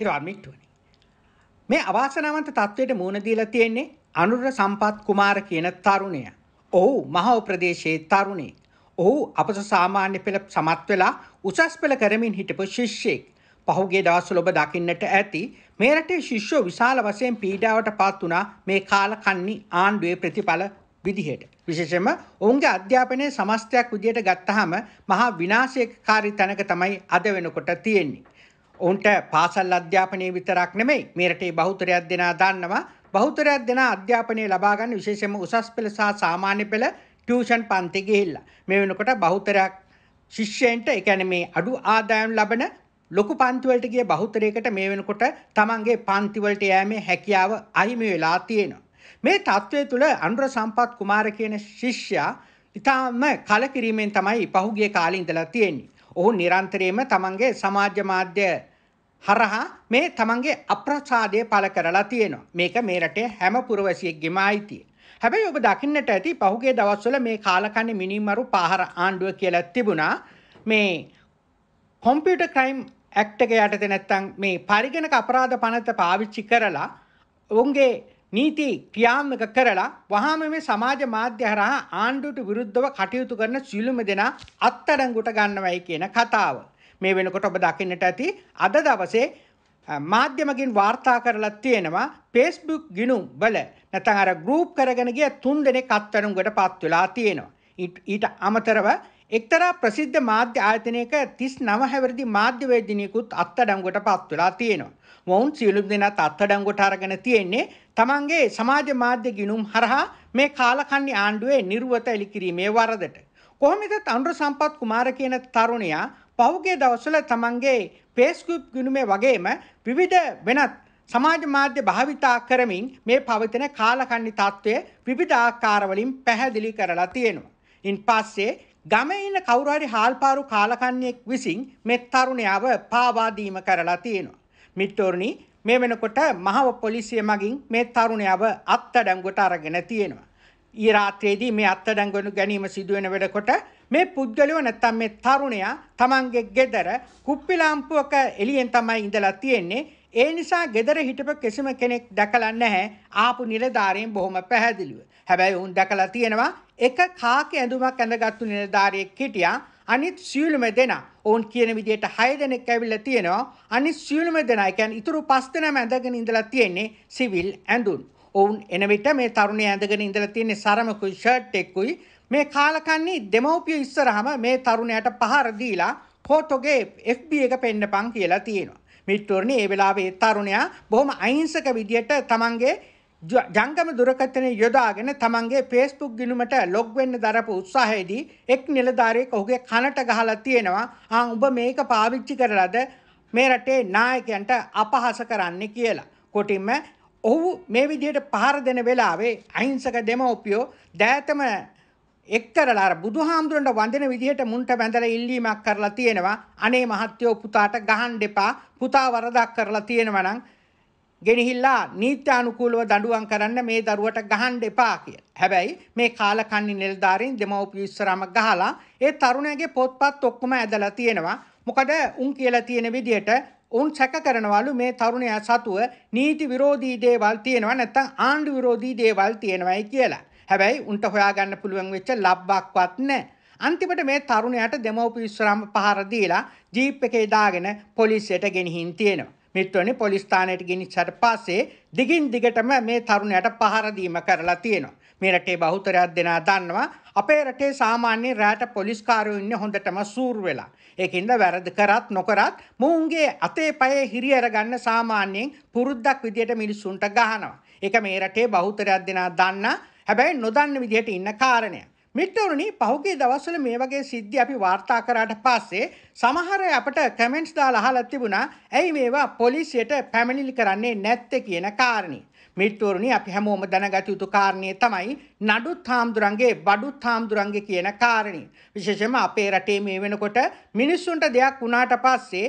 හිරාර්මික් ටුවනි. මේ අවාසනාවන්ත තත්ත්වයට මුහුණ දීලා තියෙන්නේ අනුර සම්පත් කුමාර කියන තරුණය. ඔහු මහව ප්‍රදේශයේ තරුණේ. ඔහු අපස සාමාන්‍ය පෙළ සමත් වෙලා උසස් පෙළ කරමින් හිටපු ශිෂ්‍යෙක්. පහුගේ දවස්වල ඔබ දකින්නට ඇති මේ රටේ ශිෂ්‍යෝ විශාල වශයෙන් පීඩාවට පත් වුණා මේ කාලකන්ණි ආණ්ඩුවේ ප්‍රතිඵල විදිහට. විශේෂම ඔවුන්ගේ අධ්‍යාපනය සමස්තයක් විදියට ගත්තහම මහා විනාශයකාරී තැනක තමයි අද වෙනකොට තියෙන්නේ. ඔවුන්ට පාසල් අධ්‍යාපනය විතරක් නෙමෙයි මේ රටේ බහුතරයක් දෙනා දන්නවා බහුතරයක් දෙනා අධ්‍යාපනය ලබා ගන්න විශේෂයෙන්ම උසස් පෙළ සහ සාමාන්‍ය පෙළ ටියුෂන් පන්ති ගිහිල්ලා මේ වෙනකොට බහුතරයක් ශිෂ්‍යයන්ට ඒ කියන්නේ මේ අඩු ආදායම් ලබන ලොකු පන්තිවලට ගිය බහුතරයකට මේ වෙනකොට තමන්ගේ පන්තිවලට යෑමේ හැකියාව අහිමි වෙලා තියෙනවා. මේ தત્ත්වය තුළ අනුර සම්පත් කුමාර කියන ශිෂ්‍යයා ඊටාම කලකිරීමෙන් තමයි පහුගිය කාලේ ඉඳලා තියෙන්නේ. ඔහු නිරන්තරයෙන්ම තමන්ගේ සමාජ මාධ්‍ය හරහා මේ තමන්ගේ අප්‍රසාදය පළ කරලා තියෙනවා. මේක මේ රටේ හැම පුරවැසියෙක්ගේම අයිතිය. හැබැයි ඔබ දකින්නට ඇති පහුගේ දවස්වල මේ කාලකන්නේ මිනිමරු පහර ආණ්ඩුව කියලා තිබුණා. මේ කොම්පියුටර් ක්‍රයිම් ඇක්ට් එක යටතේ නැත්තම් මේ පරිගණක අපරාධ පනත පාවිච්චි කරලා ඔවුන්ගේ නීති ක්‍රියාත්මක කරලා වහාම මේ සමාජ මාධ්‍ය හරහා ආණ්ඩුවට විරුද්ධව කටයුතු කරන සිළුම දෙනා අත්අඩංගුවට ගන්නවයි කියන කතාව. මේ වෙනකොට ඔබ දකින්නට ඇති අද දවසේ මාධ්‍යමකින් වාර්තා කරලා තියෙනවා Facebook ගිණුම් වල නැත්නම් අර ගෲප් කරගෙන ගිය තුන් දෙනෙක් අත්වැණුම්කට පත් වෙලා තියෙනවා. ඊට අමතරව එක්තරා ප්‍රසිද්ධ මාධ්‍ය ආයතනයක 39 හැවිරිදි මාධ්‍යවේදිනියකුත් අත්අඩංගුවට පත් වෙලා තියෙනවා. මොවුන් සියලුම් දෙනත් අත්හඩංගොට අරගෙන තියෙන්නේ තමන්ගේ සමාජ මාධ්‍ය ගිනුම් හරහා මේ කාලකන්ණි ආණ්ඩුවේ නිර්වත එලිකිරීමේ වරදට. කොහොමදත් අනුර සම්පත් කුමාර කියන තරුණයා පහුගේ දවසල තමන්ගේ පේස්කුප් ගිනුමේ වගේම විවිධ වෙනත් සමාජ මාධ්‍ය භාවිතා කරමින් මේ පවතින කාලකන්ණි තත්ත්වය විවිධ ආකාරවලින් පැහැදිලි කරලා තියෙනවා. ඉන් පස්සේ ගමේ ඉන්න කවුරු හරි හාල්පාරු කාලකන්ණියෙක් විසින් මේ තරුණයාව පාවා දීම කරලා තියෙනවා. මිත්තෝරණි මේ වෙනකොට මහව පොලිසිය මගින් මේ තරුණයව අත්අඩංගුවට අරගෙන තියෙනවා. ඊ රාත්‍රියේදී මේ අත්අඩංගුවනු ගැනීම සිදුවෙන වෙලකොට මේ පුද්ගලයෝ නැත්තම් මේ තරුණයා තමන්ගේ ගෙදර කුප්පි ලාම්පුවක එළියෙන් තමයි ඉඳලා තියෙන්නේ. ඒ නිසා ගෙදර හිටපු කිසිම කෙනෙක් දැකලා නැහැ. ආපු නිලධාරීන් බොහොම පැහැදිලිව. හැබැයි වුන් දැකලා තියෙනවා එක කාකේ ඇඳුමක් ඇඳගත්තු නිලධාරියෙක් හිටියා. අනිත් සියලුම දෙනා ඔවුන් කියන විදිහට 6 දෙනෙක් ඇවිල්ලා තියෙනවා. අනිත් සියලුම දෙනා, ඒ කියන්නේ ඊටු 5 දෙනාම ඇඳගෙන ඉඳලා තියෙන්නේ සිවිල් ඇඳුම්. ඔවුන් එන විට මේ තරුණිය ඇඳගෙන ඉඳලා තියෙන්නේ සරමකුයි ෂර්ට් එකකුයි. මේ කාලකන්ණී දෙමව්පිය ඉස්සරහම මේ තරුණයාට පහර දීලා ෆොටෝගේ FB එක පෙන්නපන් කියලා තියෙනවා. මිත්‍රෝනි ඒ වෙලාවේ තරුණයා බොහොම අහිංසක විදියට තමන්ගේ ජංගම දුරකථනය යොදාගෙන තමන්ගේ ෆේස්බුක් ගිණුමට ලොග් වෙන්න දරපු උත්සාහයේදී එක් නිලධාරියෙක් ඔහුගේ කනට ගහලා තියෙනවා ආ උඹ මේක පාවිච්චි කරලාද මේ රටේ නායකයන්ට අපහාස කරන්නේ කියලා. කොටින්ම ඔහු මේ විදිහට පහර දෙන වෙලාවේ අහිංසක දෙමව්පියෝ දෑතම එක් කරලා අර බුදුහාමුදුරන්ට වඳින විදිහට මුන්ට බැඳලා ඉල්ලීමක් කරලා තියෙනවා අනේ මහත්තයෝ පුතාට ගහන්න එපා පුතා වරදක් කරලා තියෙනවා නම් ගෙනහිල්ලා නීත්‍යානුකූලව දඬුවම් කරන්න මේ දරුවට ගහන්න එපා කියලා. හැබැයි මේ කාලකන්ණි නෙල්දාරින් දෙමව්පිය ඉස්සරහම ගහලා ඒ තරුණයාගේ පොත්පත් ඔක්කොම ඇදලා තියෙනවා. මොකද උන් කියලා තියෙන විදිහට උන් සැක කරනවලු මේ තරුණයා සතුව නීති විරෝධී දේවල් තියෙනවා නැත්නම් ආණ්ඩු විරෝධී දේවල් තියෙනවායි කියලා. හැබැයි උන්ට හොයාගන්න පුළුවන් වෙච්ච ලබ්බක්වත් නැහැ. අන්තිමට මේ තරුණයාට දෙමව්පිය ඉස්සරහම පහර දීලා ජීප් එකේ දාගෙන පොලිසියට ගෙනihin තියෙනවා. මිත්‍රවනි පොලිස් ස්ථානයට ගෙනිච්චාට පස්සේ දිගින් දිගටම මේ තරුණයට පහර දීම කරලා තියෙනවා. මේ රටේ බහුතරයක් දෙනා දන්නවා අපේ රටේ සාමාන්‍ය රැට පොලිස්කාරයෝ ඉන්නේ හොඳටම සූර් වෙලා. ඒකින්ද වැරදි කරත් නොකරත් මොවුන්ගේ අතේ පයේ හිරියර ගන්න සාමාන්‍යයෙන් පුරුද්දක් විදියට මිනිස්සුන්ට ගහනවා. ඒක මේ රටේ බහුතරයක් දෙනා දන්නා හැබැයි නොදන්න විදිහට ඉන්න කාරණයක්. මිත්‍රවරුනි පහුගිය දවස්වල මේ වගේ සිද්ධි අපි වාර්තා කරාට පස්සේ සමහර අපට කමෙන්ට්ස් දාලා අහලා තිබුණා ඇයි මේවා පොලිසියට පැමිණිලි කරන්නේ නැත්තේ කියන කාරණේ. මිත්‍රවරුනි අපි හැමෝම දැනගත යුතු කාරණේ තමයි නඩුත් හාමුදුරන්ගේ බඩුත් හාමුදුරන්ගේ කියන කාරණේ. විශේෂයෙන්ම අපේ රටේ මේ වෙනකොට මිනිස්සුන්ට දෙයක් වුණාට පස්සේ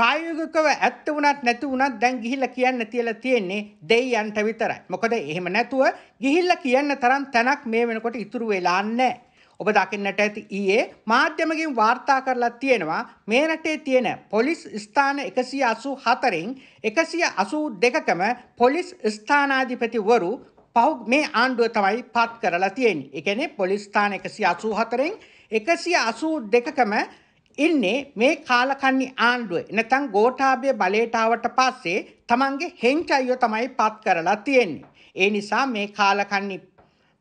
ප්‍රායෝගිකව ඇත්ත වුණත් නැති වුණත් දැන් ගිහිල්ලා කියන්න තියලා තියෙන්නේ දෙයියන්ට විතරයි. මොකද එහෙම නැතුව ගිහිල්ලා කියන්න තරම් තැනක් මේ වෙනකොට ඉතුරු වෙලා නැහැ. ඔබ දකින්නට ඇති ඊයේ මාධ්‍යමකින් වාර්තා කරලා තියෙනවා මේ රටේ තියෙන පොලිස් ස්ථාන 184න් 182කම පොලිස් ස්ථානාධිපතිවරු පහු මේ ආණ්ඩුව තමයි පත් කරලා තියෙන්නේ. ඒ කියන්නේ පොලිස් ස්ථාන 184න් 182කම ඉන්නේ මේ කාලකන්ණි ආණ්ඩුවේ නැත්නම් ගෝඨාභය බලයට ආවට පස්සේ තමන්ගේ හෙන්චයියෝ තමයි පත් කරලා තියෙන්නේ. ඒ නිසා මේ කාලකන්ණි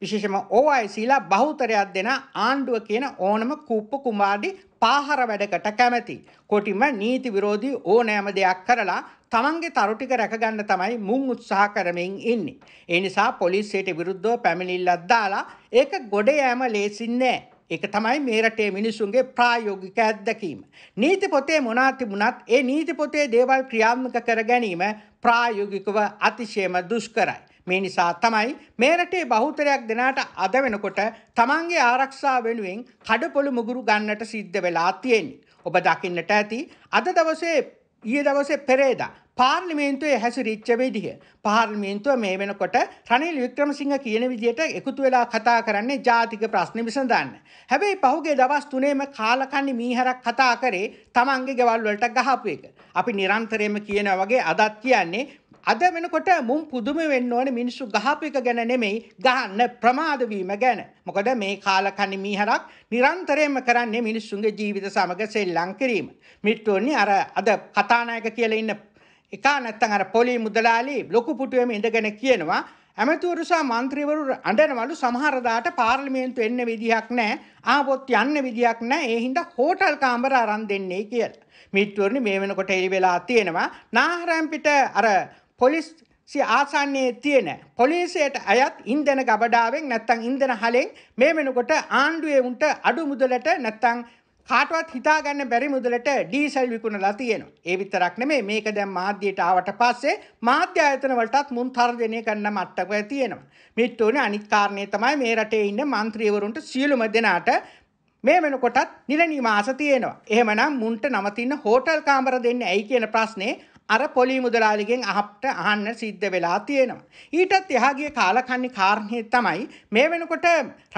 විශේෂම OICලා බහුතරයක් දෙන ආණ්ඩුව කියන ඕනම කුප්පු කුමාඩි පාහර වැඩකට කැමති. කොටිම නීති විරෝධී ඕනෑම දෙයක් කරලා තමන්ගේ තරු ටික රැකගන්න තමයි මුන් උත්සාහ කරමින් ඉන්නේ. ඒ නිසා පොලිසියට විරුද්ධව පැමිණිල්ලක් දාලා ඒක ගොඩ යෑම ලේසින් නෑ. ඒක තමයි මේ රටේ මිනිසුන්ගේ ප්‍රායෝගික අත්දැකීම. නීති පොතේ මොනා තිබුණත් ඒ නීති පොතේ දේවල් ක්‍රියාත්මක කර ගැනීම ප්‍රායෝගිකව අතිශයම දුෂ්කරයි. මේ නිසා තමයි මේ රටේ බහුතරයක් දෙනාට අද වෙනකොට තමන්ගේ ආරක්ෂා වෙනුවෙන් කඩපොළු මුගුරු ගන්නට සිද්ධ වෙලා තියෙන්නේ. ඔබ දකින්නට ඇති අද දවසේ ඊයේ දවසේ පෙරේදා පාර්ලිමේන්තුවේ හැසිරිච්ච විදිහ. පාර්ලිමේන්තුව මේ වෙනකොට රනිල් වික්‍රමසිංහ කියන විදිහට එකතු වෙලා කතා කරන්නේ ජාතික ප්‍රශ්න විසඳන්න. හැබැයි පහුගිය දවස් තුනේම කාලකන්ණි මීහරක් කතා කරේ තමන්ගේ ගෙවල් වලට ගහපු එක. අපි නිරන්තරයෙන්ම කියනවා වගේ අදත් කියන්නේ අද වෙනකොට මුම් පුදුම වෙන්න ඕනේ මිනිස්සු ගහපු එක ගැන නෙමෙයි ගහන්න ප්‍රමාද වීම ගැන. මොකද මේ කාලකන්ණි මීහරක් නිරන්තරයෙන්ම කරන්නේ මිනිස්සුන්ගේ ජීවිත සමග සෙල්ලම් කිරීම. මිත්‍රෝනි අර අද කතානායක කියලා ඉන්න එකා නැත්තම් අර පොලි මුදලාලි ලොකු පුටුවෙම ඉඳගෙන කියනවා ඇමතිවරු සහ മന്ത്രിවරු අඬනවලු සමහර දාට පාර්ලිමේන්තු එන්න විදිහක් නැහැ ආවොත් යන්න විදිහක් නැහැ ඒ හින්දා හෝටල් කාමර අරන් දෙන්නේ කියලා. මිත්වරුනි මේ වෙනකොට එළි වෙලා තියෙනවා නාහරම් පිට අර පොලිස් සි ආසන්නයේ තියෙන පොලිසියට අයත් ඉන්ධන ගබඩාවෙන් නැත්තම් ඉන්ධන හලෙන් මේ වෙනකොට ආණ්ඩුවේ උන්ට අඩු මුදලට නැත්තම් කාටවත් හිතාගන්න බැරි මුදලට ඩීසල් විකුණලා තියෙනවා. ඒ විතරක් නෙමෙයි මේක දැන් මාධ්‍යයට ආවට පස්සේ මාධ්‍ය ආයතන වලටත් මුන් තරජනය කරන්න මට්ටමක තියෙනවා. මිට උනේ අනිත් කාරණේ තමයි මේ රටේ ඉන්න മന്ത്രിවරුන්ට සියලුම දෙනාට මේ වෙනකොටත් නිල නිමාස තියෙනවා. එහෙමනම් මුන්ට නවතින හෝටල් කාමර දෙන්න ඇයි කියන ප්‍රශ්නේ අර පොලි මුදලාලිගෙන් අහප්ට අහන්න සිද්ධ වෙලා තියෙනවා. ඊටත් එහාගේ කාලකන්නේ කාරණය තමයි මේ වෙනකොට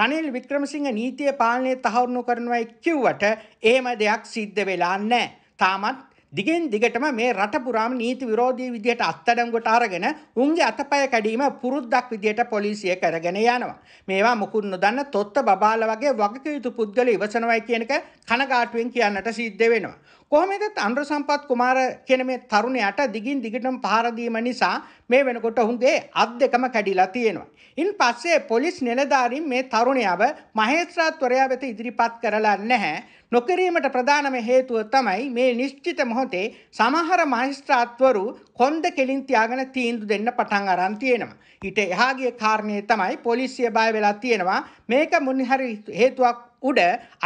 රනිල් වික්‍රමසිංහ නීතිය පාලනය තහවුරුණු කරනවයි කිව්වට ඒම දෙයක් සිද්ධ වෙලා නැහැ. තාමත් දිගෙන් දිගටම මේ රට පුරාම නීති විරෝධී විදිහට අත්අඩංගුවට අරගෙන උන්ගේ අතපය කැඩීම පුරුද්දක් විදිහට පොලිසිය කරගෙන යනවා. මේවා මුකුත් නොදන්න තොත්ත බබාලා වගේ වගකීතු පුද්ගල ඉවසනවයි කියන එක කනගාටුවෙන් කියන්නට සිද්ධ වෙනවා. කොහොමදත් අනුර සම්පත් කුමාර කියන මේ තරුණයාට දිගින් දිගටම පහර දීම නිසා මේ වෙනකොට ඔහුගේ අත් දෙකම කැඩිලා තියෙනවා. ඉන් පස්සේ පොලිස් නිලධාරීන් මේ තරුණයාව මහේස්ත්‍රාත්වරයා වෙත ඉදිරිපත් කරලා නැහැ. නොකිරීමට ප්‍රධානම හේතුව තමයි මේ නිශ්චිත මොහොතේ සමහර මහේස්ත්‍රාත්වරු කොන්ද කෙලින් තියාගෙන තීන්දුව දෙන්න පටන් අරන් තියෙනවා. ඊට එහා ගිය කාරණේ තමයි පොලිසිය බය වෙලා තියෙනවා මේක මුනිහරි හේතුවක් උඩ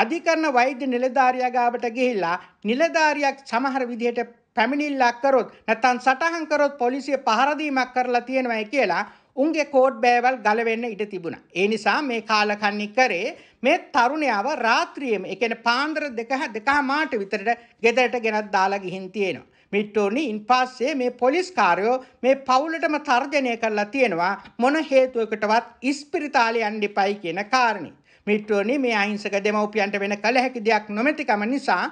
අධිකරණ වෛද්‍ය නිලධාරියා ගාවට ගිහිල්ලා නිලධාරියක් සමහර විදිහට පැමිණිල්ලක් කරොත් නැත්නම් සටහන් කරොත් පොලිසිය පහර දීමක් කරලා තියෙනවායි කියලා උන්ගේ කෝඩ් බෑවල් ගලවෙන්න ඉඩ තිබුණා. ඒ නිසා මේ කාලකන්ණි කරේ මේ තරුණයාව රාත්‍රියේම ඒ කියන්නේ පාන්දර දෙක දෙකමාට විතරට ගෙදරට ගෙනත් දාලා ගිහින් තියෙනවා. මිට්ටෝනි ඉන්පස්සේ මේ පොලිස් කාරයෝ මේ පවුලටම තර්ජනය කරලා තියෙනවා මොන හේතුවකටවත් ඉස්පිරිතාලේ යන්න එපයි කියන කාරණේ. මිට්ටෝනි මේ අහිංසක දෙමව්පියන්ට වෙන කල හැකි දෙයක් නොමැතිකම නිසා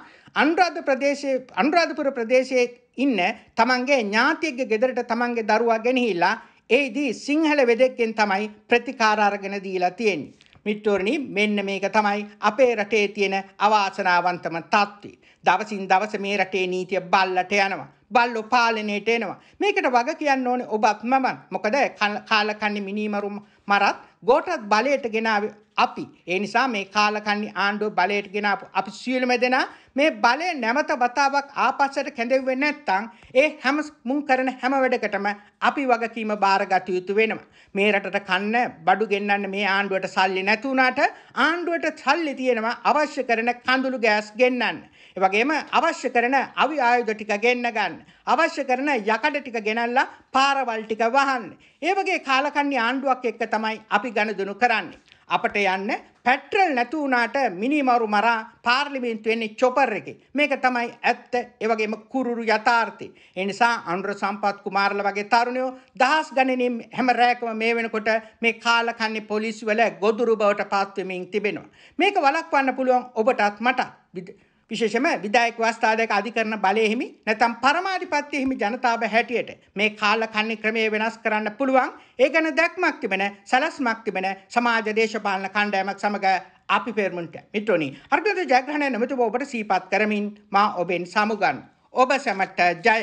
අනුරාධ ප්‍රදේශයේ අනුරාධපුර ප්‍රදේශයේ ඉන්න තමන්ගේ ඥාතියෙක්ගේ ගෙදරට තමන්ගේ දරුවා ගෙනහිලා ඒදී සිංහල වෙදෙක්ගෙන් තමයි ප්‍රතිකාර අරගෙන දීලා තියෙන්නේ. මිත්‍රෝනි මෙන්න මේක තමයි අපේ රටේ තියෙන අවාසනාවන්තම තත්ත්වය. දවසින් දවස මේ රටේ නීතිය බල්ලට යනවා. බල්ලෝ පාලනයට එනවා. මේකට වග කියන්න ඕනේ ඔබත් මමත්. මොකද කාලකන්ණි මිනීමරු මරත් ගෝඨත් බලයට ගෙනාවේ අපි. ඒ නිසා මේ කාලකන්ණි ආණ්ඩුව බලයට ගෙනාපු අපි සියලුම දෙනා මේ බලය නැවත වතාවක් ආපස්සට කැඳෙව්වේ නැත්නම් ඒ හැම මුන් කරන හැම වැඩකටම අපි වගකීම බාරගත යුතු වෙනවා. මේ රටට කන්න බඩු ගෙන්නන්න මේ ආණ්ඩුවට සල්ලි නැති ආණ්ඩුවට සල්ලි තියෙනවා අවශ්‍ය කරන කඳුළු ගෑස් ගෙන්නන්න. ඒ වගේම අවශ්‍ය කරන අවි ආයුධ ටික ගෙන්න ගන්න. අවශ්‍ය කරන යකඩ ටික ගෙනල්ලා පාරවල් ටික වහන්න. ඒ වගේ කාලකන්ණි ආණ්ඩුවක් එක්ක තමයි අපි ගනුදෙනු කරන්නේ. අපට යන්න පැට්‍රල් නැතු වුණාට මිනිමරු මරා පාර්ලිමේන්තු වෙන්නේ චොපර් එකේ. මේක තමයි ඇත්ත. ඒ වගේම කුරුරු යථාර්ථය. ඒ නිසා අනුර සම්පත් කුමාරල වගේ තරුණයෝ දහස් ගණනින් හැම රැයකම මේ වෙනකොට මේ කාලකන්ණි පොලිස් වල ගොදුරු බවට පත් වෙමින් තිබෙනවා. මේක වළක්වන්න පුළුවන් ඔබටත් මටත්. විශේෂම විධායක වස්ථාදායක අධිකරණ බලය හිමි නැත්නම් පරමාධිපත්‍ය හිමි ජනතාව හැටියට මේ කාල කන්නේ ක්‍රමයේ වෙනස් කරන්න පුළුවන් ඒ ගැන දැක්මක් තිබෙන සලස්මක් තිබෙන සමාජ දේශපාලන කණ්ඩායමක් සමග අපි පෙරමුණට මිත්‍රෝනි අර්ගද ජයග්‍රහණය නමතු ඔබට සීපත් කරමින් මා ඔබෙන් සමුගන් ඔබ සැමට ජය